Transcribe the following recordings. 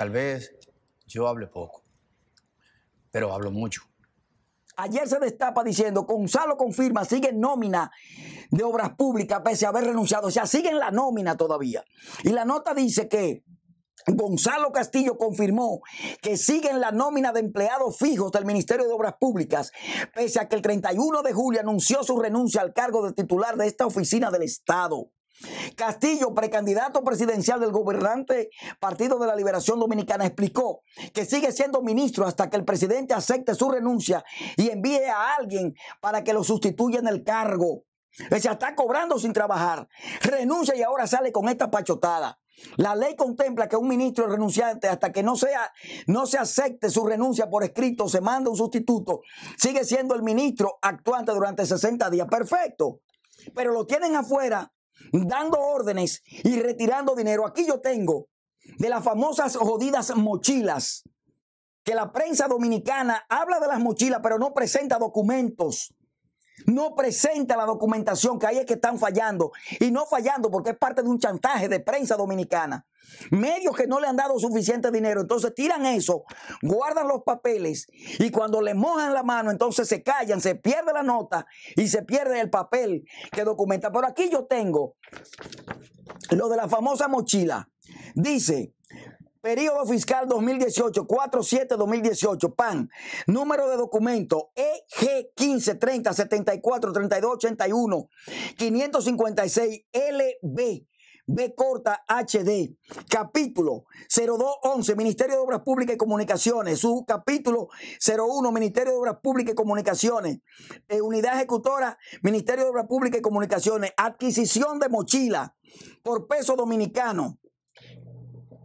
Tal vez yo hable poco, pero hablo mucho. Ayer se destapa diciendo, Gonzalo confirma, sigue en nómina de obras públicas pese a haber renunciado. O sea, sigue en la nómina todavía. Y la nota dice que Gonzalo Castillo confirmó que sigue en la nómina de empleados fijos del Ministerio de Obras Públicas, pese a que el 31 de julio anunció su renuncia al cargo de titular de esta oficina del Estado. Castillo, precandidato presidencial del gobernante Partido de la Liberación Dominicana, explicó que sigue siendo ministro hasta que el presidente acepte su renuncia y envíe a alguien para que lo sustituya en el cargo. Se está cobrando sin trabajar. Renuncia y ahora sale con esta pachotada. La ley contempla que un ministro renunciante, hasta que no, sea, no se acepte su renuncia por escrito, se manda un sustituto, sigue siendo el ministro actuante durante 60 días. Perfecto. Pero lo tienen afuera dando órdenes y retirando dinero. Aquí yo tengo de las famosas jodidas mochilas, que la prensa dominicana habla de las mochilas, pero no presenta documentos no presenta la documentación, que ahí es que están fallando. Y no fallando porque es parte de un chantaje de prensa dominicana. Medios que no le han dado suficiente dinero, entonces tiran eso, guardan los papeles y cuando le mojan la mano, entonces se callan, se pierde la nota y se pierde el papel que documenta. Pero aquí yo tengo lo de la famosa mochila. Dice, Período fiscal 2018, 47-2018, PAN. Número de documento EG 30 74 32 556 LB. B corta HD, capítulo 0211, Ministerio de Obras Públicas y Comunicaciones, su capítulo 01, Ministerio de Obras Públicas y Comunicaciones, eh, unidad ejecutora, Ministerio de Obras Públicas y Comunicaciones, adquisición de mochila por peso dominicano,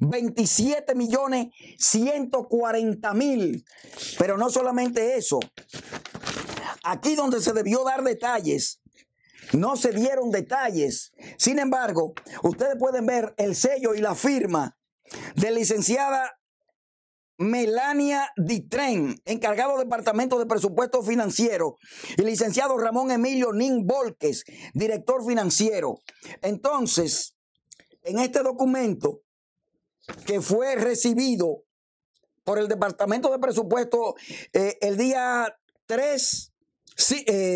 27 millones mil. Pero no solamente eso. Aquí donde se debió dar detalles, no se dieron detalles. Sin embargo, ustedes pueden ver el sello y la firma de licenciada Melania Ditren, encargado Departamento de Presupuesto Financiero, y licenciado Ramón Emilio Nin Volques, director financiero. Entonces, en este documento que fue recibido por el Departamento de Presupuesto eh, el día 3,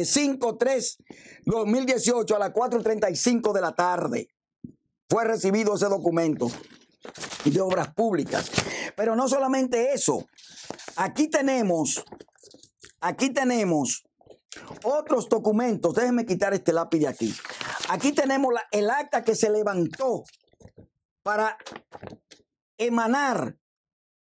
5, 3, 2018 a las 4.35 de la tarde. Fue recibido ese documento de obras públicas. Pero no solamente eso, aquí tenemos, aquí tenemos otros documentos. Déjenme quitar este lápiz de aquí. Aquí tenemos el acta que se levantó para emanar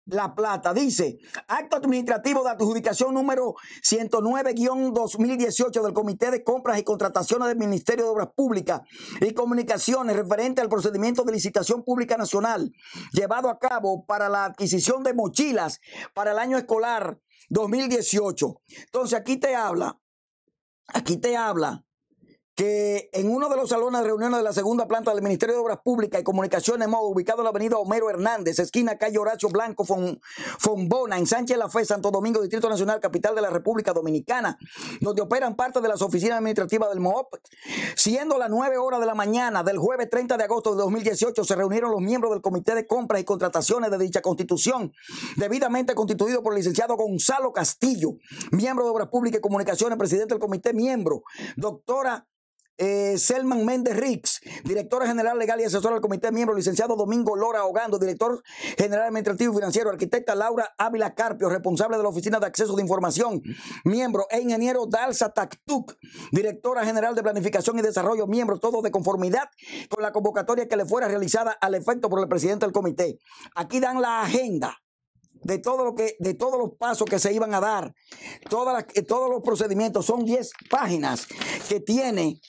la Plata. Dice, acto administrativo de adjudicación número 109-2018 del Comité de Compras y Contrataciones del Ministerio de Obras Públicas y Comunicaciones referente al procedimiento de licitación pública nacional llevado a cabo para la adquisición de mochilas para el año escolar 2018. Entonces aquí te habla, aquí te habla que en uno de los salones de reuniones de la segunda planta del Ministerio de Obras Públicas y Comunicaciones MOD, ubicado en la avenida Homero Hernández, esquina calle Horacio Blanco Fon, en Sánchez La Fe, Santo Domingo, Distrito Nacional, capital de la República Dominicana, donde operan parte de las oficinas administrativas del MOOP. Siendo las 9 horas de la mañana del jueves 30 de agosto de 2018, se reunieron los miembros del Comité de Compras y Contrataciones de dicha constitución, debidamente constituido por el licenciado Gonzalo Castillo, miembro de Obras Públicas y Comunicaciones, presidente del comité, miembro, doctora eh, Selman Méndez Rix, directora general legal y asesora del comité miembro licenciado Domingo Lora Hogando, director general administrativo y financiero, arquitecta Laura Ávila Carpio, responsable de la oficina de acceso de información, miembro e ingeniero Dalsa Taktuk, directora general de planificación y desarrollo, miembro, todo de conformidad con la convocatoria que le fuera realizada al efecto por el presidente del comité. Aquí dan la agenda de todo lo que de todos los pasos que se iban a dar, todas eh, todos los procedimientos son 10 páginas que tiene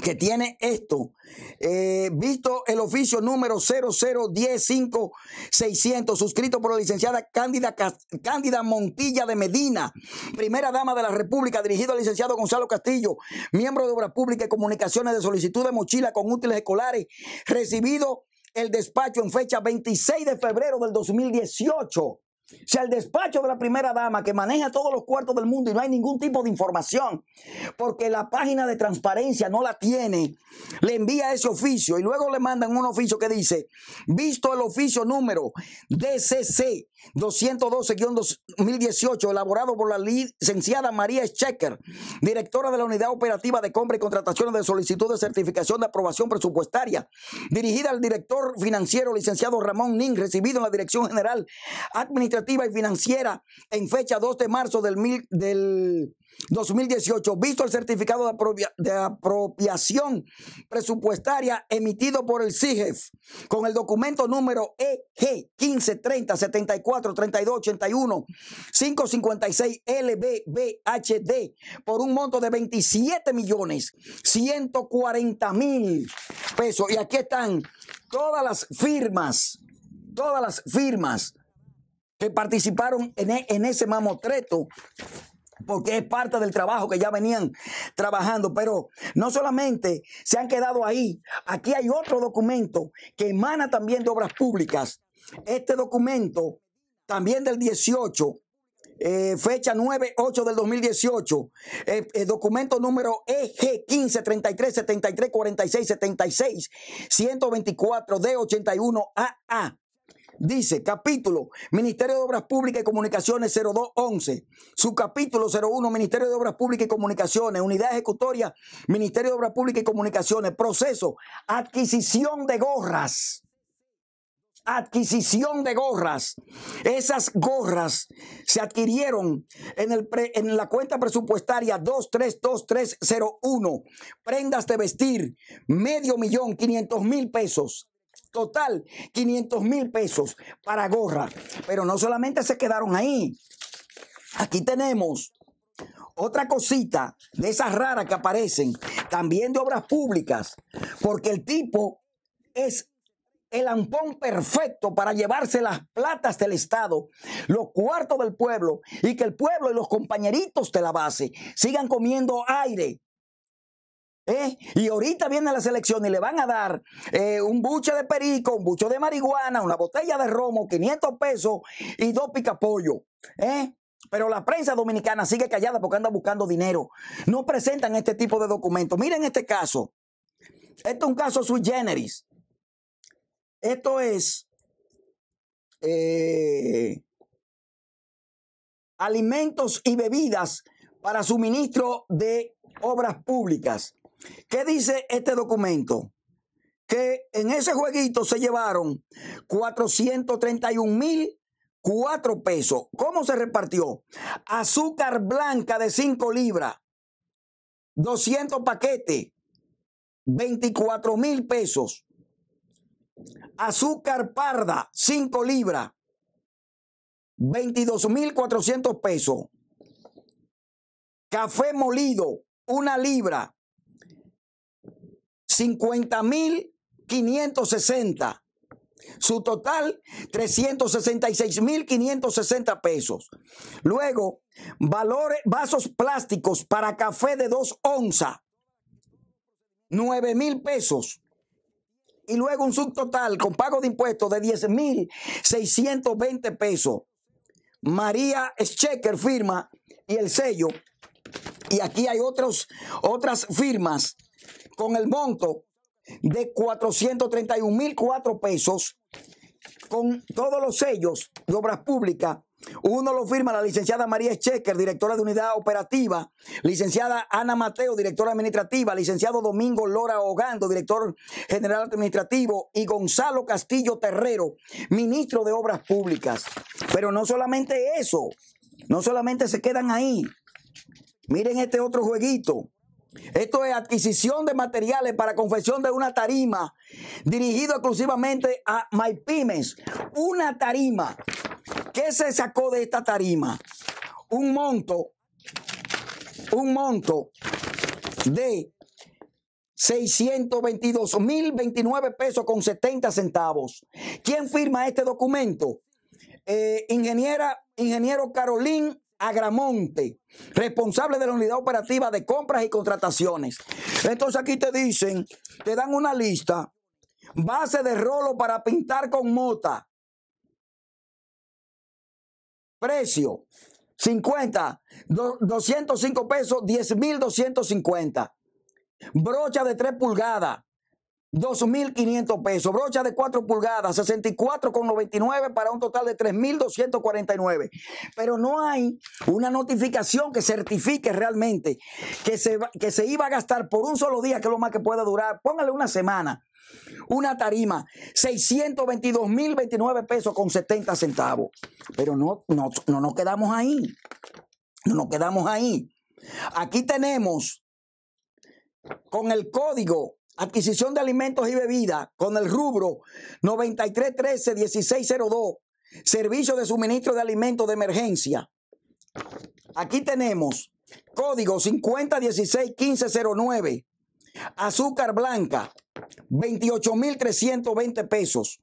que tiene esto, eh, visto el oficio número 00105600, suscrito por la licenciada Cándida, Cándida Montilla de Medina, primera dama de la República, dirigido al licenciado Gonzalo Castillo, miembro de Obras Públicas y Comunicaciones de solicitud de mochila con útiles escolares, recibido el despacho en fecha 26 de febrero del 2018 si al despacho de la primera dama que maneja todos los cuartos del mundo y no hay ningún tipo de información, porque la página de transparencia no la tiene, le envía ese oficio y luego le mandan un oficio que dice, visto el oficio número DCC 212-2018, elaborado por la licenciada María Checker, directora de la Unidad Operativa de Compra y Contrataciones de Solicitud de Certificación de Aprobación Presupuestaria, dirigida al director financiero licenciado Ramón Ning, recibido en la Dirección General Administrativa y Financiera en fecha 2 de marzo del, mil, del 2018, visto el certificado de, apropiación presupuestaria emitido por el CIGEF con el documento número EG 1530 74 556 LBBHD por un monto de 27 millones 140 mil pesos. Y aquí están todas las firmas, todas las firmas que participaron en ese mamotreto porque es parte del trabajo que ya venían trabajando. Pero no solamente se han quedado ahí, aquí hay otro documento que emana también de obras públicas. Este documento, también del 18, eh, fecha 9-8 del 2018, eh, documento número EG 15 33 73 46 76 124 D 81 AA dice capítulo Ministerio de Obras Públicas y Comunicaciones 0211, subcapítulo 01 Ministerio de Obras Públicas y Comunicaciones, unidad ejecutoria Ministerio de Obras Públicas y Comunicaciones, proceso, adquisición de gorras. Adquisición de gorras. Esas gorras se adquirieron en, el en la cuenta presupuestaria 232301. Prendas de vestir, medio millón, 500 mil pesos Total, 500 mil pesos para gorra. Pero no solamente se quedaron ahí. Aquí tenemos otra cosita de esas raras que aparecen, también de obras públicas, porque el tipo es el ampón perfecto para llevarse las platas del Estado, los cuartos del pueblo y que el pueblo y los compañeritos de la base sigan comiendo aire ¿Eh? Y ahorita viene la selección y le van a dar eh, un buche de perico, un bucho de marihuana, una botella de romo, 500 pesos y dos picapollos. ¿eh? Pero la prensa dominicana sigue callada porque anda buscando dinero. No presentan este tipo de documentos. Miren este caso. esto es un caso sui generis. Esto es eh, alimentos y bebidas para suministro de obras públicas. ¿Qué dice este documento? Que en ese jueguito se llevaron 431 mil pesos. ¿Cómo se repartió? Azúcar blanca de 5 libras, 200 paquetes, 24 mil pesos. Azúcar parda, 5 libras, 22 mil 400 pesos. Café molido, 1 libra, 50.560. Su total, 366.560 pesos. Luego, valores, vasos plásticos para café de 2 onzas, 9.000 pesos. Y luego un subtotal con pago de impuestos de 10.620 pesos. María Schecker firma y el sello. Y aquí hay otros, otras firmas con el monto de mil cuatro pesos, con todos los sellos de obras públicas. Uno lo firma la licenciada María Checker, directora de unidad operativa, licenciada Ana Mateo, directora administrativa, licenciado Domingo Lora Ogando, director general administrativo, y Gonzalo Castillo Terrero, ministro de Obras Públicas. Pero no solamente eso, no solamente se quedan ahí. Miren este otro jueguito. Esto es adquisición de materiales para confección de una tarima dirigido exclusivamente a MyPymes. Una tarima. ¿Qué se sacó de esta tarima? Un monto, un monto de 622 mil 29 pesos con 70 centavos. ¿Quién firma este documento? Eh, ingeniera, ingeniero Carolín Agramonte, responsable de la unidad operativa de compras y contrataciones. Entonces aquí te dicen, te dan una lista, base de rolo para pintar con mota. Precio, 50, 205 pesos, 10.250. Brocha de 3 pulgadas, 2.500 pesos. Brocha de 4 pulgadas, 64,99 para un total de 3.249. Pero no hay una notificación que certifique realmente que se, que se iba a gastar por un solo día, que es lo más que pueda durar. Póngale una semana. Una tarima, 622.029 pesos con 70 centavos. Pero no, no, no nos quedamos ahí. No nos quedamos ahí. Aquí tenemos con el código adquisición de alimentos y bebidas con el rubro 9313-1602, servicio de suministro de alimentos de emergencia. Aquí tenemos código 5016 azúcar blanca, 28.320 pesos.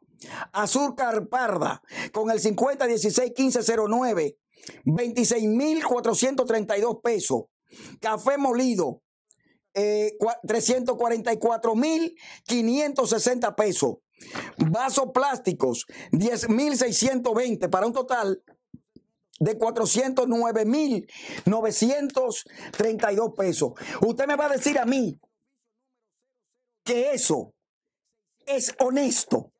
Azúcar parda con el 50161509 26.432 pesos. Café molido, 344.560 eh, pesos. Vasos plásticos, 10.620 para un total de 409.932 pesos. Usted me va a decir a mí que eso es honesto,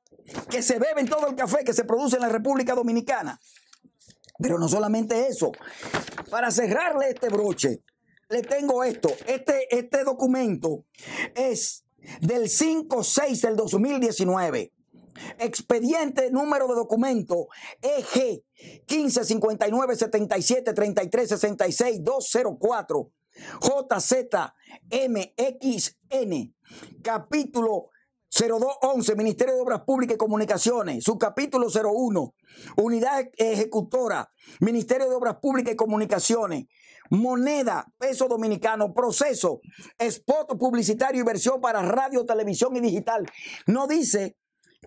que se bebe en todo el café que se produce en la República Dominicana. Pero no solamente eso. Para cerrarle este broche, le tengo esto. Este, este documento es del 5-6 del 2019. Expediente número de documento EG 59 77 33 66 204 JZMXN, capítulo 0211, Ministerio de Obras Públicas y Comunicaciones, subcapítulo 01, Unidad Ejecutora, Ministerio de Obras Públicas y Comunicaciones, moneda, peso dominicano, proceso, spot publicitario y versión para radio, televisión y digital. No dice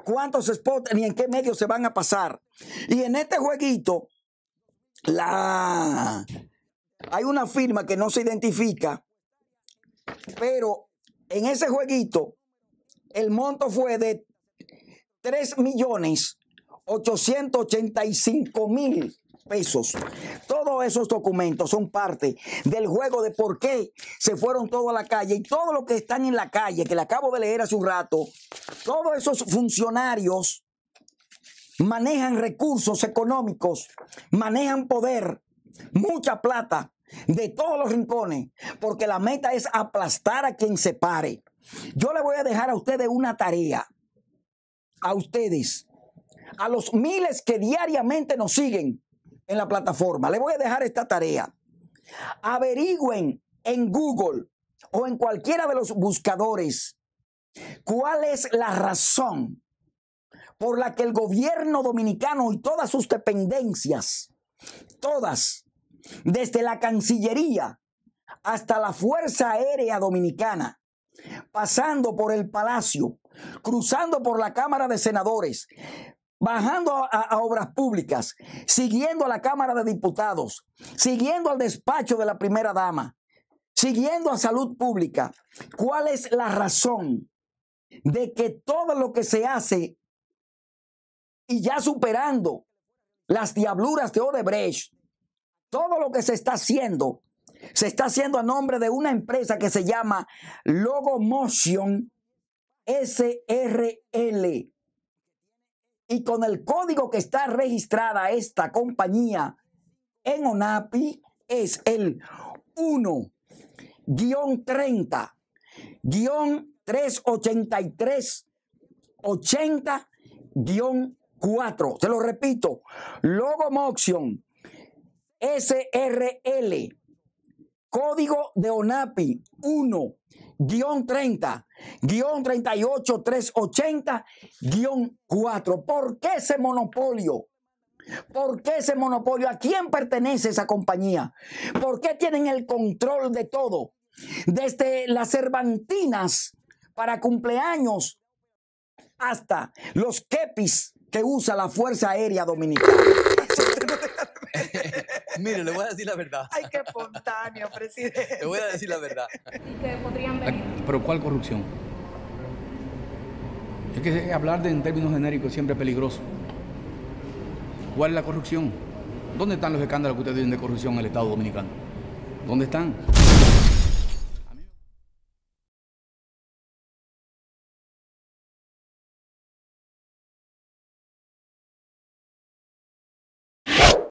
cuántos spots ni en qué medios se van a pasar. Y en este jueguito, la... hay una firma que no se identifica, pero en ese jueguito el monto fue de 3 millones 885 mil pesos. Todos esos documentos son parte del juego de por qué se fueron todos a la calle y todo lo que están en la calle, que le acabo de leer hace un rato, todos esos funcionarios manejan recursos económicos, manejan poder, mucha plata de todos los rincones, porque la meta es aplastar a quien se pare. Yo le voy a dejar a ustedes una tarea. A ustedes. A los miles que diariamente nos siguen en la plataforma. Le voy a dejar esta tarea. Averigüen en Google o en cualquiera de los buscadores cuál es la razón por la que el gobierno dominicano y todas sus dependencias, todas, desde la Cancillería hasta la Fuerza Aérea Dominicana, pasando por el palacio, cruzando por la Cámara de Senadores, bajando a, obras públicas, siguiendo a la Cámara de Diputados, siguiendo al despacho de la primera dama, siguiendo a salud pública. ¿Cuál es la razón de que todo lo que se hace y ya superando las diabluras de Odebrecht, todo lo que se está haciendo se está haciendo a nombre de una empresa que se llama Logomotion SRL. Y con el código que está registrada esta compañía en ONAPI es el 1-30. 383 80 4. Se lo repito, Logomotion SRL Código de ONAPI 1-30, 38380, 4. ¿Por qué ese monopolio? ¿Por qué ese monopolio? ¿A quién pertenece esa compañía? ¿Por qué tienen el control de todo? Desde las cervantinas para cumpleaños hasta los kepis que usa la Fuerza Aérea Dominicana. Mire, le voy a decir la verdad. Ay, qué espontáneo, presidente. Le voy a decir la verdad. que podrían venir. ¿Pero cuál corrupción? Es que hablar de, en términos genéricos siempre es peligroso. ¿Cuál es la corrupción? ¿Dónde están los escándalos que ustedes tienen de corrupción en el Estado Dominicano? ¿Dónde están?